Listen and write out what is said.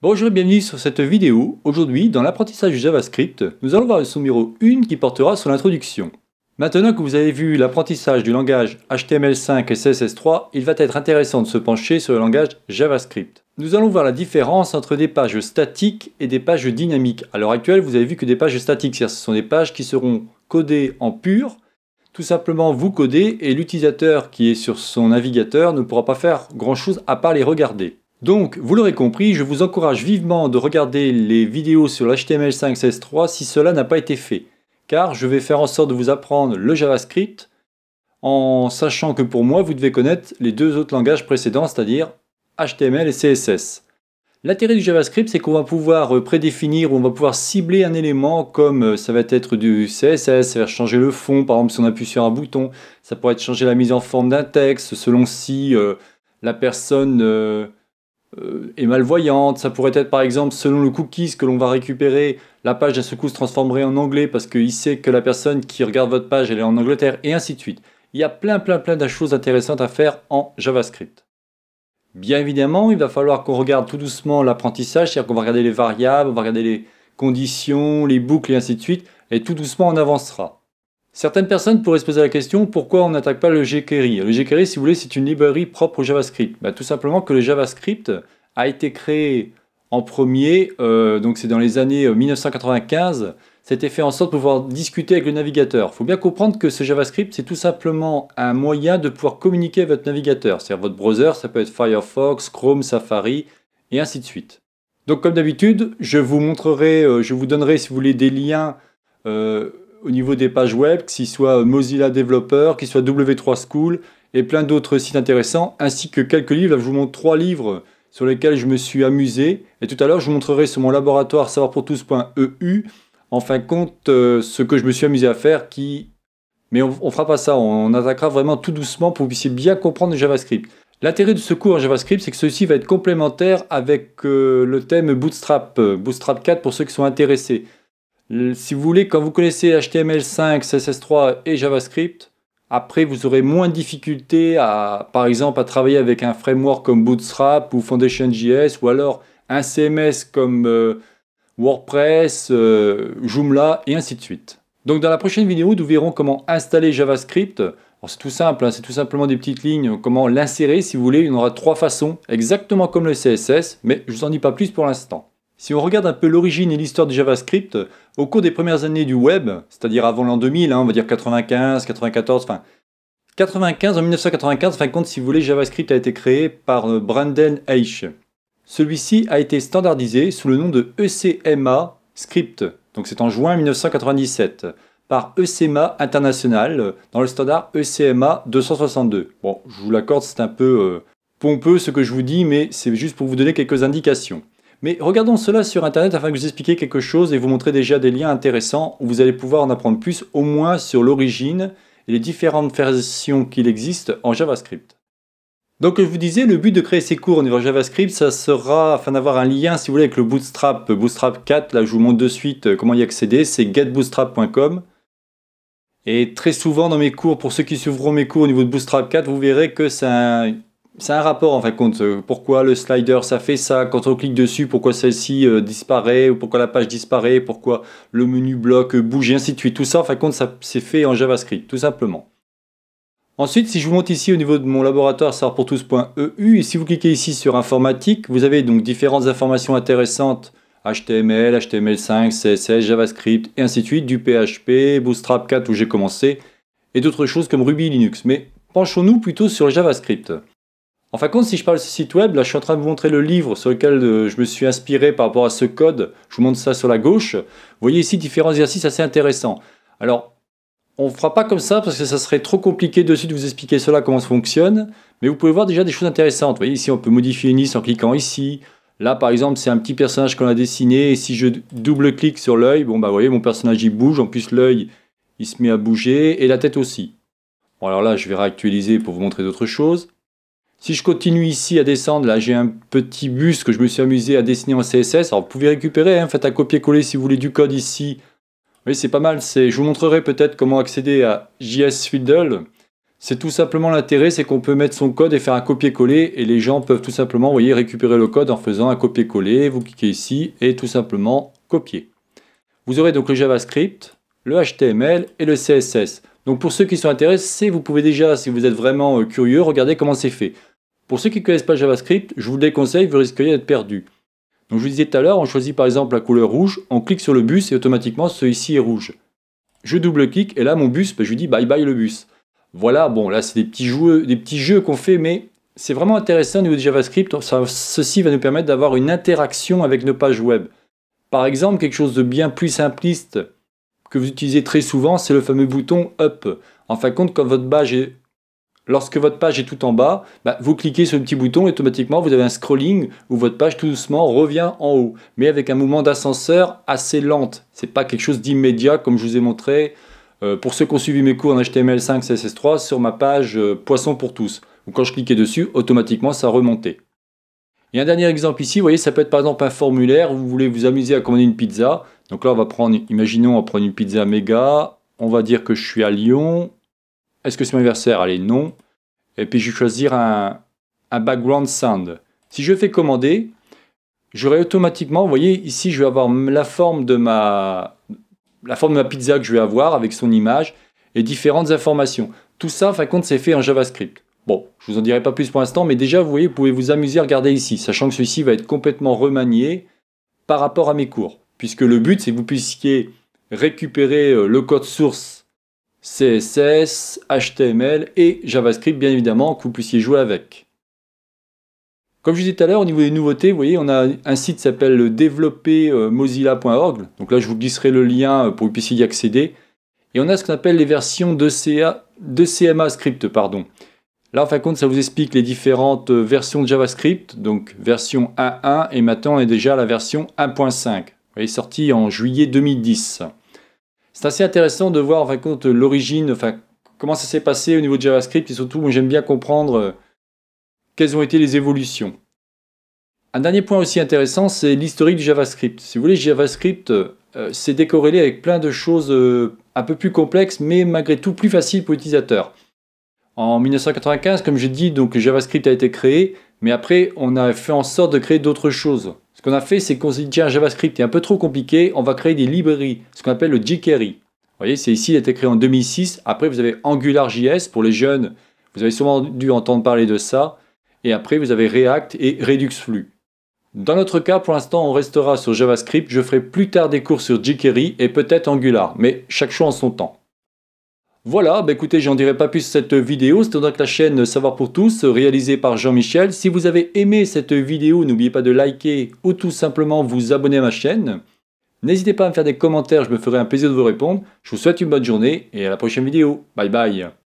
Bonjour et bienvenue sur cette vidéo. Aujourd'hui, dans l'apprentissage du JavaScript, nous allons voir le numéro 1 qui portera sur l'introduction. Maintenant que vous avez vu l'apprentissage du langage HTML5 et CSS3, il va être intéressant de se pencher sur le langage JavaScript. Nous allons voir la différence entre des pages statiques et des pages dynamiques. À l'heure actuelle, vous avez vu que des pages statiques, c'est-à-dire ce sont des pages qui seront codées en pur. Tout simplement, vous codez et l'utilisateur qui est sur son navigateur ne pourra pas faire grand-chose à part les regarder. Donc, vous l'aurez compris, je vous encourage vivement de regarder les vidéos sur l'HTML5 CSS3 si cela n'a pas été fait, car je vais faire en sorte de vous apprendre le JavaScript, en sachant que pour moi, vous devez connaître les deux autres langages précédents, c'est-à-dire HTML et CSS. L'intérêt du JavaScript, c'est qu'on va pouvoir euh, prédéfinir, ou on va pouvoir cibler un élément comme euh, ça va être du CSS, ça va changer le fond, par exemple si on appuie sur un bouton, ça pourrait être changer la mise en forme d'un texte selon si euh, la personne... Euh, et est malvoyante. Ça pourrait être par exemple, selon le cookies que l'on va récupérer, la page ce coup se transformerait en anglais parce qu'il sait que la personne qui regarde votre page, elle est en Angleterre, et ainsi de suite. Il y a plein plein plein de choses intéressantes à faire en JavaScript. Bien évidemment, il va falloir qu'on regarde tout doucement l'apprentissage, c'est-à-dire qu'on va regarder les variables, on va regarder les conditions, les boucles et ainsi de suite, et tout doucement on avancera. Certaines personnes pourraient se poser la question pourquoi on n'attaque pas le jQuery Le jQuery, si vous voulez, c'est une librairie propre au JavaScript. Bah, tout simplement que le JavaScript a été créé en premier, euh, donc c'est dans les années 1995, euh, c'était fait en sorte de pouvoir discuter avec le navigateur. Il faut bien comprendre que ce JavaScript, c'est tout simplement un moyen de pouvoir communiquer avec votre navigateur. C'est-à-dire votre browser, ça peut être Firefox, Chrome, Safari, et ainsi de suite. Donc comme d'habitude, je vous montrerai, euh, je vous donnerai, si vous voulez, des liens au niveau des pages web, qu'ils soit Mozilla Developer, qu'ils soit W3 School et plein d'autres sites intéressants, ainsi que quelques livres. je vous montre trois livres sur lesquels je me suis amusé. Et tout à l'heure, je vous montrerai sur mon laboratoire savoir e en fin de compte, euh, ce que je me suis amusé à faire qui... Mais on ne fera pas ça, on attaquera vraiment tout doucement pour que vous puissiez bien comprendre JavaScript. L'intérêt de ce cours en JavaScript, c'est que ceci va être complémentaire avec euh, le thème Bootstrap, euh, Bootstrap 4 pour ceux qui sont intéressés. Si vous voulez, quand vous connaissez HTML5, CSS3 et JavaScript, après vous aurez moins de difficultés à, par exemple, à travailler avec un framework comme Bootstrap ou FoundationJS ou alors un CMS comme euh, WordPress, euh, Joomla et ainsi de suite. Donc dans la prochaine vidéo, nous verrons comment installer JavaScript. C'est tout simple, hein, c'est tout simplement des petites lignes, comment l'insérer si vous voulez. Il y en aura trois façons, exactement comme le CSS, mais je ne vous en dis pas plus pour l'instant. Si on regarde un peu l'origine et l'histoire du JavaScript, au cours des premières années du web, c'est-à-dire avant l'an 2000, hein, on va dire 95, 94, enfin 95, en 1995, fin compte, si vous voulez, JavaScript a été créé par euh, Brandon Eich. Celui-ci a été standardisé sous le nom de ECMA Script, donc c'est en juin 1997, par ECMA International dans le standard ECMA 262. Bon, je vous l'accorde, c'est un peu euh, pompeux ce que je vous dis, mais c'est juste pour vous donner quelques indications. Mais regardons cela sur Internet afin que vous expliquer quelque chose et vous montrer déjà des liens intéressants où vous allez pouvoir en apprendre plus, au moins sur l'origine et les différentes versions qu'il existe en JavaScript. Donc je vous disais, le but de créer ces cours au niveau JavaScript, ça sera, afin d'avoir un lien, si vous voulez, avec le Bootstrap, Bootstrap 4, là je vous montre de suite euh, comment y accéder, c'est getbootstrap.com. Et très souvent dans mes cours, pour ceux qui suivront mes cours au niveau de Bootstrap 4, vous verrez que c'est un, c'est un rapport en fin de compte. Euh, pourquoi le slider ça fait ça Quand on clique dessus, pourquoi celle-ci euh, disparaît ou pourquoi la page disparaît Pourquoi le menu bloc euh, bouge et ainsi de suite. Tout ça en fin de compte, ça c'est fait en JavaScript, tout simplement. Ensuite, si je vous monte ici au niveau de mon laboratoire tous.eu e et si vous cliquez ici sur informatique, vous avez donc différentes informations intéressantes HTML, HTML5, CSS, JavaScript et ainsi de suite, du PHP, Bootstrap 4 où j'ai commencé et d'autres choses comme Ruby Linux. Mais penchons-nous plutôt sur le JavaScript. En fin de compte, si je parle de ce site web, là je suis en train de vous montrer le livre sur lequel euh, je me suis inspiré par rapport à ce code. Je vous montre ça sur la gauche. Vous voyez ici différents exercices assez intéressants. Alors, on ne fera pas comme ça parce que ça serait trop compliqué suite de vous expliquer cela, comment ça fonctionne. Mais vous pouvez voir déjà des choses intéressantes. Vous voyez ici, on peut modifier une liste en cliquant ici. Là, par exemple, c'est un petit personnage qu'on a dessiné. Et si je double-clique sur l'œil, bon, bah, vous voyez, mon personnage, il bouge. En plus, l'œil, il se met à bouger. Et la tête aussi. alors là, je vais réactualiser pour vous montrer d'autres choses. Si je continue ici à descendre, là j'ai un petit bus que je me suis amusé à dessiner en CSS. Alors vous pouvez récupérer, hein, faites un copier-coller si vous voulez du code ici. Oui, c'est pas mal. Je vous montrerai peut-être comment accéder à JS Fiddle. C'est tout simplement l'intérêt, c'est qu'on peut mettre son code et faire un copier-coller et les gens peuvent tout simplement, voyez, récupérer le code en faisant un copier-coller. Vous cliquez ici et tout simplement copier. Vous aurez donc le JavaScript, le HTML et le CSS. Donc pour ceux qui sont intéressés, vous pouvez déjà, si vous êtes vraiment euh, curieux, regarder comment c'est fait. Pour ceux qui ne connaissent pas JavaScript, je vous déconseille, vous risquez d'être perdu. Donc je vous disais tout à l'heure, on choisit par exemple la couleur rouge, on clique sur le bus et automatiquement celui-ci est rouge. Je double-clique et là mon bus, ben, je lui dis bye bye le bus. Voilà, bon là c'est des petits jeux, des petits jeux qu'on fait, mais c'est vraiment intéressant au niveau de JavaScript. ceci va nous permettre d'avoir une interaction avec nos pages web. Par exemple, quelque chose de bien plus simpliste que vous utilisez très souvent, c'est le fameux bouton up. En fin de compte, quand votre page est Lorsque votre page est tout en bas, bah, vous cliquez sur le petit bouton et automatiquement vous avez un scrolling où votre page tout doucement revient en haut, mais avec un mouvement d'ascenseur assez lente. n'est pas quelque chose d'immédiat comme je vous ai montré euh, pour ceux qui ont suivi mes cours en HTML5, CSS3 sur ma page euh, Poisson pour tous. quand je cliquais dessus, automatiquement ça remontait. Et un dernier exemple ici, vous voyez, ça peut être par exemple un formulaire où vous voulez vous amuser à commander une pizza. Donc là, on va prendre, imaginons, on va prendre une pizza méga. On va dire que je suis à Lyon, est-ce que c'est mon anniversaire Allez, non. Et puis je vais choisir un, background sound. Si je fais commander, j'aurai automatiquement, vous voyez, ici, je vais avoir la forme de ma, la forme de ma pizza que je vais avoir avec son image et différentes informations. Tout ça, fin compte, c'est fait en JavaScript. Bon, je vous en dirai pas plus pour l'instant, mais déjà, vous voyez, vous pouvez vous amuser à regarder ici, sachant que celui-ci va être complètement remanié par rapport à mes cours, puisque le but, c'est que vous puissiez récupérer euh, le code source CSS, HTML et JavaScript bien évidemment que vous puissiez jouer avec. Comme je vous disais tout à l'heure, au niveau des nouveautés, vous voyez, on a un site qui s'appelle développermozilla.org. Donc là, je vous glisserai le lien euh, pour que vous puissiez y accéder. Et on a ce qu'on appelle les versions de, CMA script. Pardon. Là, en fin de compte, ça vous explique les différentes euh, versions de JavaScript. Donc version 1.1 et maintenant on est déjà à la version 1.5. Vous voyez, sortie en juillet 2010. C'est assez intéressant de voir, l'origine, comment ça s'est passé au niveau de JavaScript et surtout, moi, j'aime bien comprendre euh, quelles ont été les évolutions. Un dernier point aussi intéressant, c'est l'historique du JavaScript. Si vous voulez, JavaScript, euh, euh, s'est décorrélé avec plein de choses un peu plus complexes, mais malgré tout plus faciles pour l'utilisateur. En 1995, comme j'ai dit, donc JavaScript a été créé, mais après, on a fait en sorte de créer d'autres choses. Ce qu'on a fait, c'est qu'on s'est dit, tiens, JavaScript est un peu trop compliqué, on va créer des librairies, ce qu'on appelle le jQuery. Vous voyez, c'est ici, il a été créé en 2006. Après, vous avez AngularJS pour les jeunes. Vous avez sûrement dû entendre parler de ça. Et après, vous avez React et ReduxFlux. Dans notre cas, pour l'instant, on restera sur JavaScript. Je ferai plus tard des cours sur jQuery et peut-être Angular, mais chaque choix en son temps. Voilà, ben écoutez, j'en dirai pas plus cette vidéo, C'est donc la chaîne Savoir pour tous, réalisée par Jean-Michel. Si vous avez aimé cette vidéo, n'oubliez pas de liker ou tout simplement vous abonner à ma chaîne. N'hésitez pas à me faire des commentaires, je me ferai un plaisir de vous répondre. Je vous souhaite une bonne journée et à la prochaine vidéo. Bye bye